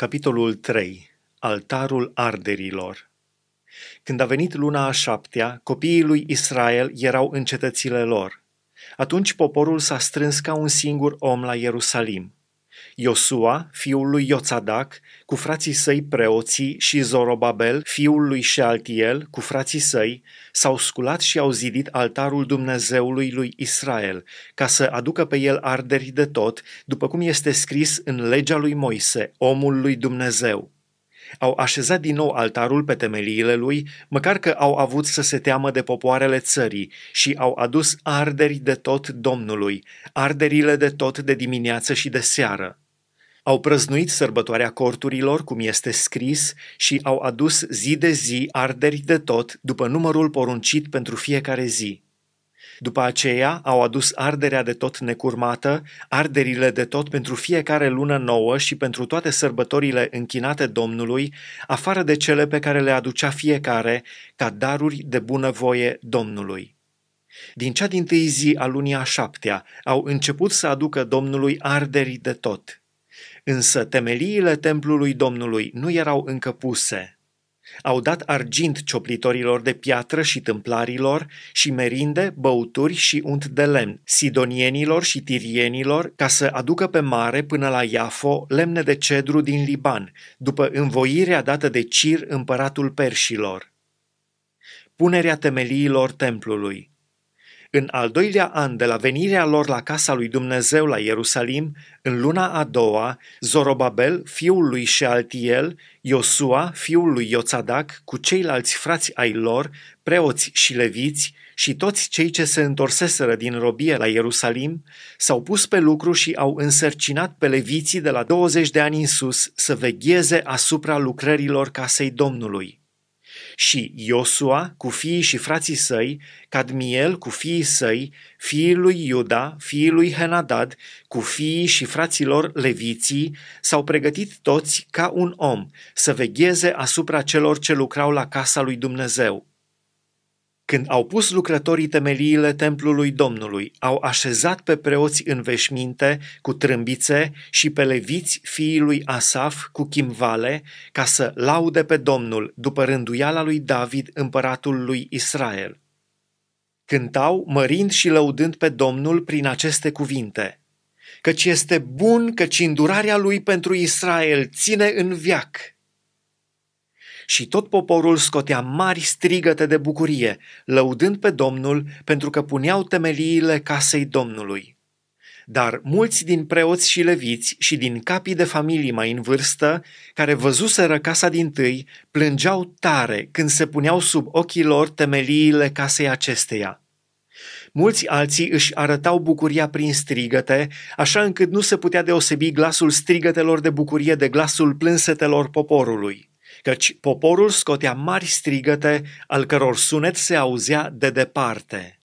Capitolul 3. Altarul arderilor Când a venit luna a șaptea, copiii lui Israel erau în cetățile lor. Atunci poporul s-a strâns ca un singur om la Ierusalim. Iosua, fiul lui Iotadac, cu frații săi preoții și Zorobabel, fiul lui Shealtiel, cu frații săi, s-au sculat și au zidit altarul Dumnezeului lui Israel, ca să aducă pe el arderi de tot, după cum este scris în legea lui Moise, omul lui Dumnezeu. Au așezat din nou altarul pe temeliile lui, măcar că au avut să se teamă de popoarele țării și au adus arderi de tot Domnului, arderile de tot de dimineață și de seară. Au prăznuit sărbătoarea corturilor, cum este scris, și au adus zi de zi arderi de tot după numărul poruncit pentru fiecare zi. După aceea au adus arderea de tot necurmată, arderile de tot pentru fiecare lună nouă și pentru toate sărbătorile închinate Domnului, afară de cele pe care le aducea fiecare ca daruri de bunăvoie Domnului. Din cea din tâi zi a lunii a șaptea au început să aducă Domnului arderii de tot. Însă temeliile templului Domnului nu erau încă puse, au dat argint cioplitorilor de piatră și tâmplarilor și merinde, băuturi și unt de lemn, sidonienilor și tirienilor, ca să aducă pe mare până la Iafo lemne de cedru din Liban, după învoirea dată de Cir, împăratul perșilor. Punerea temeliilor templului în al doilea an de la venirea lor la casa lui Dumnezeu la Ierusalim, în luna a doua, Zorobabel, fiul lui Shealtiel, Iosua, fiul lui Iotzadac, cu ceilalți frați ai lor, preoți și leviți, și toți cei ce se întorseseră din robie la Ierusalim s-au pus pe lucru și au însărcinat pe leviții de la 20 de ani în sus să vegheze asupra lucrărilor casei Domnului. Și Iosua cu fiii și frații săi, Cadmiel cu fiii săi, fiii lui Iuda, fiii lui Henadad, cu fiii și fraților leviții, s-au pregătit toți ca un om să vegheze asupra celor ce lucrau la casa lui Dumnezeu când au pus lucrătorii temeliile templului Domnului, au așezat pe preoți în veșminte cu trâmbițe și pe leviți fiii lui Asaf cu chimvale, ca să laude pe Domnul după rânduiala lui David, împăratul lui Israel. Cântau, mărind și lăudând pe Domnul prin aceste cuvinte, Căci este bun, căci îndurarea lui pentru Israel ține în viac și tot poporul scotea mari strigăte de bucurie, lăudând pe Domnul pentru că puneau temeliile casei Domnului. Dar mulți din preoți și leviți și din capii de familii mai în vârstă, care văzuseră casa din tâi, plângeau tare când se puneau sub ochii lor temeliile casei acesteia. Mulți alții își arătau bucuria prin strigăte, așa încât nu se putea deosebi glasul strigătelor de bucurie de glasul plânsetelor poporului căci poporul scotea mari strigăte, al căror sunet se auzea de departe.